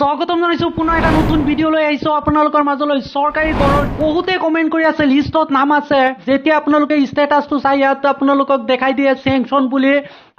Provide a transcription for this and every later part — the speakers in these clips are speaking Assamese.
স্বাগতম জানাইছোঁ পুনৰ এটা নতুন ভিডিঅ' লৈ আহিছোঁ আপোনালোকৰ মাজলৈ চৰকাৰী ঘৰৰ বহুতে কমেণ্ট কৰি আছে লিষ্টত নাম আছে যেতিয়া আপোনালোকে ষ্টেটাছটো চাই ইয়াত আপোনালোকক দেখাই দিয়ে চেংচন বুলি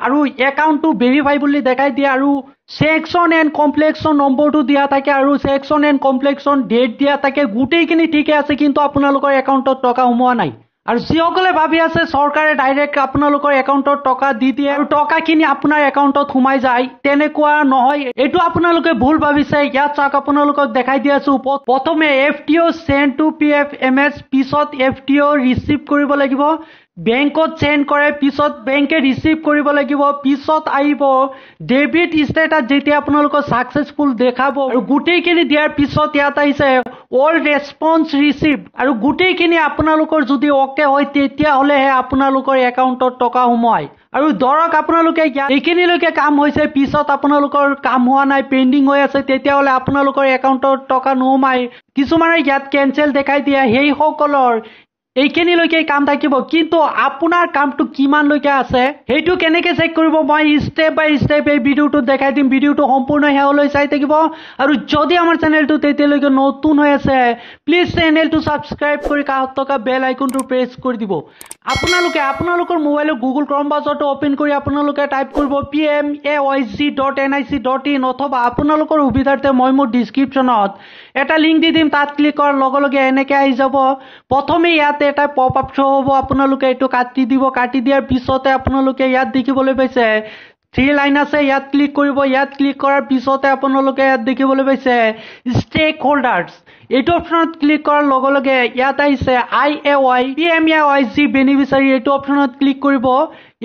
আৰু একাউণ্টটো ভেৰিফাই বুলি দেখাই দিয়ে আৰু চেংচন এণ্ড কমপ্লেক্সন নম্বৰটো দিয়া থাকে আৰু চেংচন এণ্ড কমপ্লেক্সন ডেট দিয়া থাকে গোটেইখিনি ঠিকে আছে কিন্তু আপোনালোকৰ একাউণ্টত টকা সোমোৱা নাই আৰু যিসকলে ভাবি আছে চৰকাৰে ডাইৰেক্ট আপোনালোকৰ একাউণ্টত টকা দি দিয়ে আৰু টকাখিনি আপোনাৰ একাউণ্টত সোমাই যায় তেনেকুৱা নহয় এইটো আপোনালোকে ভুল ভাবিছে ইয়াত চাওক আপোনালোকক দেখাই দি আছো প্ৰথমে F T O' send to P F M S পিছত এফ টি অ' ৰিচিভ কৰিব লাগিব বেংকত চেণ্ড কৰে পিছত বেংকে ৰিচিভ কৰিব লাগিব পিছত আহিব ডেবিট ষ্টেটাছ যেতিয়া আপোনালোকৰ ছাকচেছফুল দেখাব আৰু গোটেইখিনি দিয়াৰ পিছত ইয়াত আহিছে অল ৰেছপন্স ৰিচিভ আৰু গোটেইখিনি আপোনালোকৰ যদি অকে হয় তেতিয়াহ'লেহে আপোনালোকৰ একাউণ্টত টকা সোমোৱায় আৰু দৰক আপোনালোকে এইখিনিলৈকে কাম হৈছে পিছত আপোনালোকৰ কাম হোৱা নাই পেণ্ডিং হৈ আছে তেতিয়াহ'লে আপোনালোকৰ একাউণ্টত টকা নোসোমায় কিছুমানে ইয়াত কেঞ্চেল দেখাই দিয়ে সেইসকলৰ এইখিনিলৈকে কাম থাকিব কিন্তু আপোনাৰ কামটো কিমানলৈকে আছে সেইটো কেনেকে চেক কৰিব মই ষ্টেপ বাই ষ্টেপ এই ভিডিঅ'টোত দেখাই দিম ভিডিঅ'টো সম্পূৰ্ণ শেহলৈ চাই থাকিব আৰু যদি আমাৰ চেনেলটো তেতিয়ালৈকে নতুন হৈ আছে প্লিজ চেনেলটো ছাবস্ক্ৰাইব কৰি কাষত থকা বেল আইকনটো প্ৰেছ কৰি দিব আপোনালোকে আপোনালোকৰ মোবাইলৰ গুগল ক্ৰম বাজাৰটো অ'পেন কৰি আপোনালোকে টাইপ কৰিব P M A Y C dot N I C dot in অথবা আপোনালোকৰ সুবিধাৰ্থে মই মোৰ ডিছক্ৰিপশ্যনত এটা লিংক দি দিম তাত ক্লিক কৰাৰ লগে লগে এনেকে আহি যাব প্ৰথমে ইয়াত ইয়াতে এটা পপ আপ শ্ব' হ'ব আপোনালোকে এইটো কাটি দিব কাটি দিয়াৰ পিছতে আপোনালোকে ইয়াত দেখিবলৈ পাইছে থ্ৰী লাইন আছে ইয়াত ক্লিক কৰিব ইয়াত ক্লিক কৰাৰ পিছতে আপোনালোকে ইয়াত দেখিবলৈ পাইছে ষ্টেক হোল্ডাৰ্ছ এইটো অপশ্যনত ক্লিক কৰাৰ লগে লগে ইয়াত আহিছে I A Y P M A Y G beneficiary এইটো অপশ্যনত ক্লিক কৰিব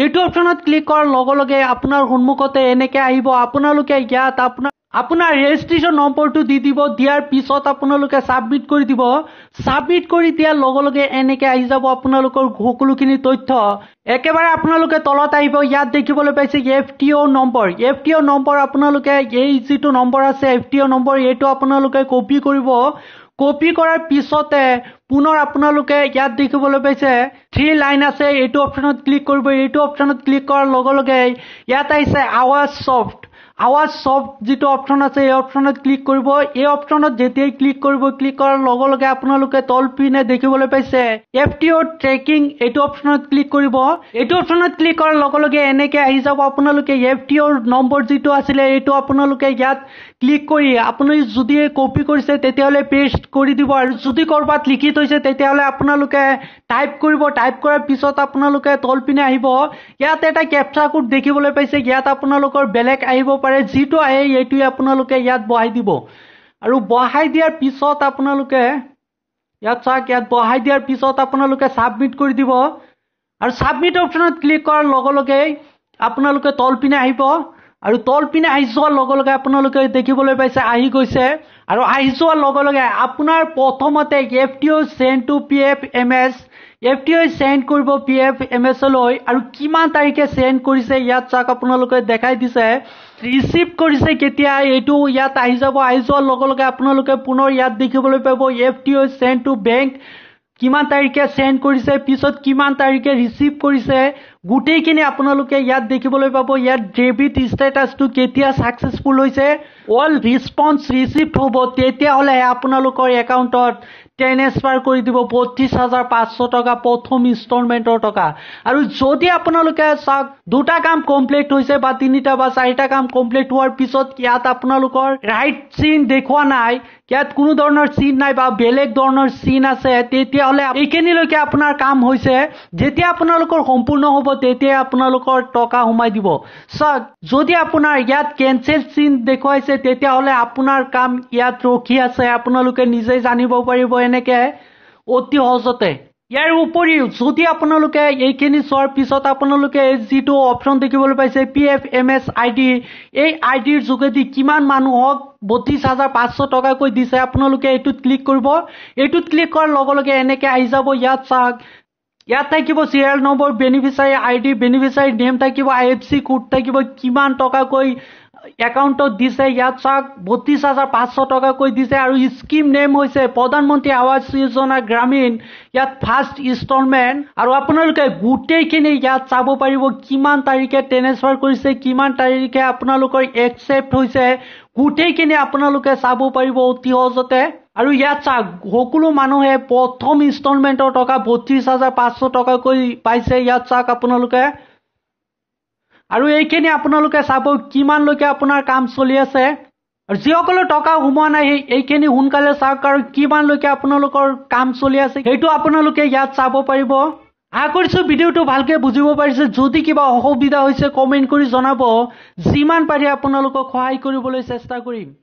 এইটো অপশ্যনত ক্লিক কৰাৰ লগে লগে আপোনাৰ সন্মুখতে এনেকৈ আহিব আপোনালোকে ইয়াত আপোনাৰ আপোনাৰ ৰেজিষ্ট্ৰেশ্যন নম্বৰটো দি দিব দিয়াৰ পিছত আপোনালোকে ছাবমিট কৰি দিব ছাবমিট কৰি দিয়াৰ লগে লগে এনেকৈ আহি যাব আপোনালোকৰ সকলোখিনি তথ্য একেবাৰে আপোনালোকে তলত আহিব ইয়াত দেখিবলৈ পাইছে F T O' number F T O' number আপোনালোকে এই যিটো নম্বৰ আছে এফ টি অ' নম্বৰ এইটো আপোনালোকে কপি কৰিব কপি কৰাৰ পিছতে পুনৰ আপোনালোকে ইয়াত দেখিবলৈ পাইছে থ্ৰী লাইন আছে এইটো অপশ্যনত ক্লিক কৰিব এইটো অপশ্যনত ক্লিক কৰাৰ লগে লগে ইয়াত আহিছে আৱাজ ছফ্ট আৱাজ চফ্ট যিটো অপশ্যন আছে এই অপশ্যনত ক্লিক কৰিব এই অপশ্যনত যেতিয়াই ক্লিক কৰিব ক্লিক কৰাৰ লগে লগে আপোনালোকে তল পিনে দেখিবলৈ পাইছে এফ টি অ' ট্ৰেকিং এইটো অপশ্যনত ক্লিক কৰিব এইটো অপশ্যনত ক্লিক কৰাৰ লগে লগে এনেকৈ আহি যাব আপোনালোকে এফ টি অ'ৰ নম্বৰ যিটো আছিলে এইটো আপোনালোকে ইয়াত ক্লিক কৰি আপুনি যদি কপি কৰিছে তেতিয়াহ'লে পেষ্ট কৰি দিব আৰু যদি ক'ৰবাত লিখি থৈছে তেতিয়াহ'লে আপোনালোকে টাইপ কৰিব টাইপ কৰাৰ পিছত আপোনালোকে তল পিনে আহিব ইয়াত এটা কেপচা কোড দেখিবলৈ পাইছে ইয়াত আপোনালোকৰ বেলেগ আহিব পাৰে পাৰে যিটো আহে এইটোৱে আপোনালোকে ইয়াত বহাই দিব আৰু বহাই দিয়াৰ পিছত আপোনালোকে ইয়াত চাওক ইয়াত বহাই দিয়াৰ পিছত আপোনালোকে ছাবমিট কৰি দিব আৰু ছাবমিট অপশ্যনত ক্লিক কৰাৰ লগে লগেই আপোনালোকে তলপিনে আহিব আৰু তলপিনে আহি যোৱাৰ লগে লগে আপোনালোকে দেখিবলৈ পাইছে আহি গৈছে আৰু আহি যোৱাৰ লগে লগে আপোনাৰ প্ৰথমতে F T O' send to P F M S F T অ'ই চেণ্ড কৰিব পি এফ এম এছলৈ আৰু কিমান তাৰিখে চেণ্ড কৰিছে ইয়াত চাওক আপোনালোকে দেখাই দিছে ৰিচিভ কৰিছে কেতিয়া এইটো ইয়াত আহি যাব আহি যোৱাৰ লগে লগে আপোনালোকে পুনৰ ইয়াত দেখিবলৈ পাব এফ টি অ'ই চেণ্ড টু বেংক কিমান তাৰিখে চেণ্ড কৰিছে পিছত কিমান তাৰিখে ৰিচিভ কৰিছে গোটেইখিনি আপোনালোকে ইয়াত দেখিবলৈ পাব ইয়াত ডেবিট ষ্টেটাছটো কেতিয়া ছাকচেছফুল হৈছে ৱেল ৰিচপঞ্চ ৰিচিভ হ'ব তেতিয়াহ'লে আপোনালোকৰ একাউণ্টত ট্ৰেন্সফাৰ কৰি দিব বত্ৰিছ হাজাৰ পাঁচশ টকা প্ৰথম ইনষ্টলমেণ্টৰ টকা আৰু যদি আপোনালোকে চাওক দুটা কাম কমপ্লিট হৈছে বা তিনিটা বা চাৰিটা কাম কমপ্লিট হোৱাৰ পিছত ইয়াত আপোনালোকৰ ৰাইট চিন দেখুওৱা নাই ইয়াত কোনো ধৰণৰ চিন নাই বা বেলেগ ধৰণৰ চিন আছে তেতিয়াহ'লে এইখিনিলৈকে আপোনাৰ কাম হৈছে যেতিয়া আপোনালোকৰ সম্পূৰ্ণ হ'ব তেতিয়া আপোনালোকৰ টকা সোমাই দিব চাওক যদি আপোনাৰ ইয়াত কেঞ্চেল চিন দেখুৱাইছে তেতিয়াহ'লে আপোনাৰ কাম ইয়াত ৰখি আছে আপোনালোকে নিজে জানিব পাৰিব এনেকে অতি সহজতে ইয়াৰ উপৰিও যদি আপোনালোকে এইখিনি চোৱাৰ পিছত আপোনালোকে যিটো অপশ্যন দেখিবলৈ পাইছে P F M S I D এই আই ডিৰ যোগেদি কিমান মানুহক বত্ৰিছ হাজাৰ পাঁচশ টকাকৈ দিছে আপোনালোকে এইটোত ক্লিক কৰিব এইটোত ক্লিক কৰাৰ লগে লগে এনেকৈ আহি যাব ইয়াত চাওক ইয়াত থাকিব serial number beneficiary I D beneficiary name থাকিব আই এফ চি কোড থাকিব কিমান টকাকৈ একাউণ্টত দিছে ইয়াত চাওক বত্ৰিছ হাজাৰ পাঁচশ টকাকৈ দিছে আৰু স্কীম নেম হৈছে প্ৰধানমন্ত্ৰী আৱাস যোজনা গ্ৰামীণ ইয়াত ফাৰ্ষ্ট ইনষ্টলমেণ্ট আৰু আপোনালোকে গোটেইখিনি ইয়াত চাব পাৰিব কিমান তাৰিখে ট্ৰেন্সফাৰ কৰিছে কিমান তাৰিখে আপোনালোকৰ একচেপ্ট হৈছে গোটেইখিনি আপোনালোকে চাব পাৰিব অতি সহজতে আৰু ইয়াত চাওক সকলো মানুহে প্ৰথম ইনষ্টলমেণ্টৰ টকা বত্ৰিছ হাজাৰ পাঁচশ টকাকৈ পাইছে ইয়াত চাওক আপোনালোকে আৰু এইখিনি আপোনালোকে চাব কিমানলৈকে আপোনাৰ কাম চলি আছে আৰু যিসকলে টকা সোমোৱা নাই সেই এইখিনি সোনকালে চাওক আৰু কিমানলৈকে আপোনালোকৰ কাম চলি আছে সেইটো আপোনালোকে ইয়াত চাব পাৰিব আশা কৰিছোঁ ভিডিঅ'টো ভালকৈ বুজিব পাৰিছে যদি কিবা অসুবিধা হৈছে কমেণ্ট কৰি জনাব যিমান পাৰি আপোনালোকক সহায় কৰিবলৈ চেষ্টা কৰিম